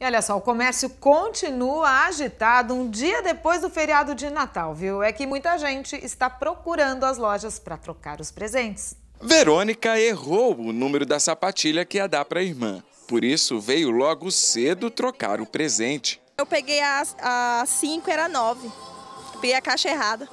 E olha só, o comércio continua agitado um dia depois do feriado de Natal, viu? É que muita gente está procurando as lojas para trocar os presentes. Verônica errou o número da sapatilha que ia dar para a irmã. Por isso, veio logo cedo trocar o presente. Eu peguei a 5, era 9. Peguei a caixa errada.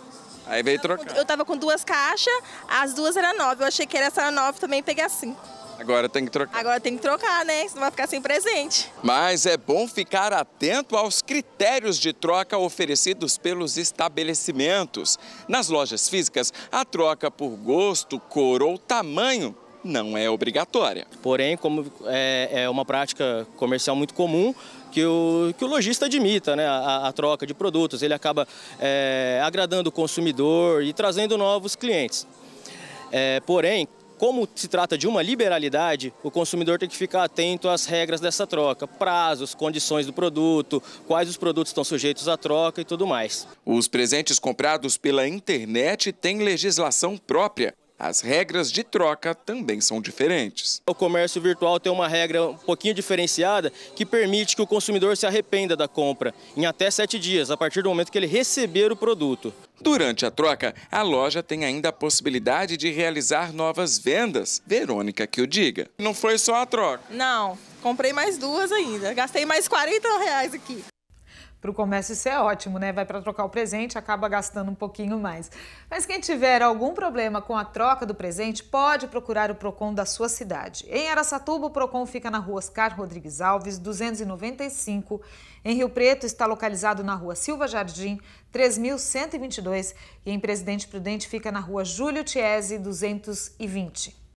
Aí veio trocar. Eu estava com duas caixas, as duas eram 9. Eu achei que era essa era 9 também peguei a 5. Agora tem que trocar. Agora tem que trocar, né? Senão vai ficar sem presente. Mas é bom ficar atento aos critérios de troca oferecidos pelos estabelecimentos. Nas lojas físicas, a troca por gosto, cor ou tamanho não é obrigatória. Porém, como é, é uma prática comercial muito comum, que o, que o lojista admita né, a, a, troca de produtos, ele acaba é, agradando o consumidor e trazendo novos clientes. É, porém, como se trata de uma liberalidade, o consumidor tem que ficar atento às regras dessa troca, prazos, condições do produto, quais os produtos estão sujeitos à troca e tudo mais. Os presentes comprados pela internet têm legislação própria. As regras de troca também são diferentes. O comércio virtual tem uma regra um pouquinho diferenciada que permite que o consumidor se arrependa da compra em até sete dias, a partir do momento que ele receber o produto. Durante a troca, a loja tem ainda a possibilidade de realizar novas vendas. Verônica que o diga. Não foi só a troca? Não, comprei mais duas ainda. Gastei mais 40 reais aqui. Para o comércio isso é ótimo, né? Vai para trocar o presente, acaba gastando um pouquinho mais. Mas quem tiver algum problema com a troca do presente, pode procurar o Procon da sua cidade. Em Aracatuba, o Procon fica na rua Oscar Rodrigues Alves, 295. Em Rio Preto, está localizado na rua Silva Jardim, 3122. E em Presidente Prudente, fica na rua Júlio Tiese, 220.